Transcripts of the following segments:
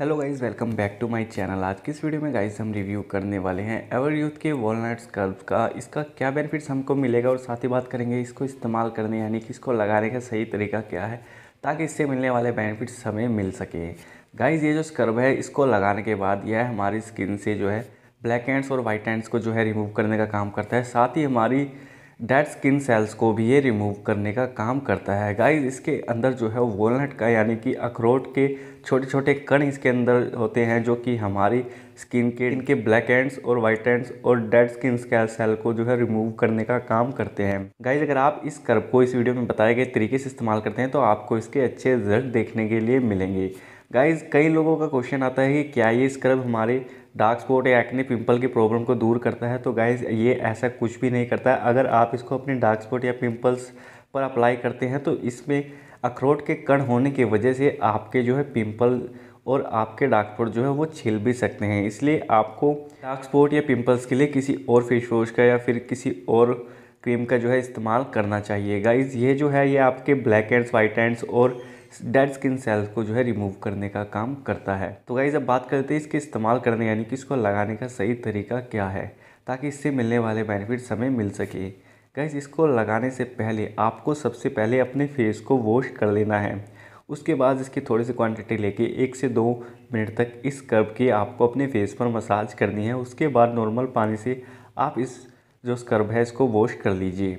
hello guys welcome back to my channel आज की इस वीडियो में गाइज़ हम रिव्यू करने वाले हैं एवर यूथ के वॉलनट स्कर्ब का इसका क्या बेनिफिट्स हमको मिलेगा और साथ ही बात करेंगे इसको इस्तेमाल करने यानी कि इसको लगाने का सही तरीका क्या है ताकि इससे मिलने वाले बेनिफिट्स हमें मिल सके गाइज़ ये जो स्कर्ब है इसको लगाने के बाद यह हमारी स्किन से जो है ब्लैक एंड्स और वाइट एंड्स को जो है रिमूव करने का काम करता है साथ ही हमारी डेड स्किन सेल्स को भी ये रिमूव करने का काम करता है गाइस इसके अंदर जो है वॉलनट का यानी कि अखरोट के छोटे छोटे कण इसके अंदर होते हैं जो कि हमारी स्किन के इनके ब्लैक एंड्स और वाइट एंड्स और डेड स्किन सेल को जो है रिमूव करने का काम करते हैं गाइज अगर आप इस कर्व को इस वीडियो में बताए गए तरीके से इस्तेमाल करते हैं तो आपको इसके अच्छे रिजल्ट देखने के लिए मिलेंगे गाइज कई लोगों का क्वेश्चन आता है कि क्या ये स्क्रब हमारे डार्क स्पॉट या एक्ने पिंपल की प्रॉब्लम को दूर करता है तो गाइज ये ऐसा कुछ भी नहीं करता है अगर आप इसको अपने डार्क स्पॉट या पिंपल्स पर अप्लाई करते हैं तो इसमें अखरोट के कण होने की वजह से आपके जो है पिंपल और आपके डार्क स्पॉट जो है वो छिल भी सकते हैं इसलिए आपको डार्क स्पॉट या पिम्पल्स के लिए किसी और फेस वॉश का या फिर किसी और क्रीम का जो है इस्तेमाल करना चाहिए गाइज़ ये जो है ये आपके ब्लैक एंड्स वाइट एंड्स और डेड स्किन सेल्स को जो है रिमूव करने का काम करता है तो गाइज अब बात करते हैं इसके इस्तेमाल करने यानी कि इसको लगाने का सही तरीका क्या है ताकि इससे मिलने वाले बेनिफिट्स हमें मिल सके गैस इसको लगाने से पहले आपको सबसे पहले अपने फेस को वॉश कर लेना है उसके बाद इसकी थोड़ी सी क्वांटिटी लेके एक से दो मिनट तक इस स्क्रब की आपको अपने फेस पर मसाज करनी है उसके बाद नॉर्मल पानी से आप इस जो स्क्रब है इसको वॉश कर लीजिए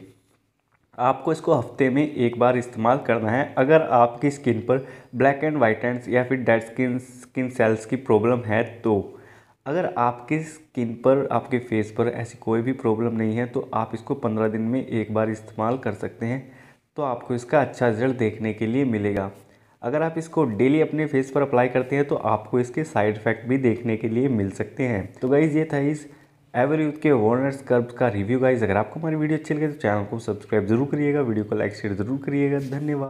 आपको इसको हफ्ते में एक बार इस्तेमाल करना है अगर आपकी स्किन पर ब्लैक एंड वाइट एंड या फिर डेड स्किन स्किन सेल्स की प्रॉब्लम है तो अगर आपकी स्किन पर आपके फेस पर ऐसी कोई भी प्रॉब्लम नहीं है तो आप इसको पंद्रह दिन में एक बार इस्तेमाल कर सकते हैं तो आपको इसका अच्छा रिजल्ट देखने के लिए मिलेगा अगर आप इसको डेली अपने फेस पर अप्लाई करते हैं तो आपको इसके साइड इफ़ेक्ट भी देखने के लिए मिल सकते हैं तो गाइज़ ये था इस एवर यूथ के वॉर्नर्स कर्ब का रिव्यू गाइज अगर आपको हमारी वीडियो अच्छी लगे तो चैनल को सब्सक्राइब जरूर करिएगा वीडियो को लाइक शेयर जरूर करिएगा धन्यवाद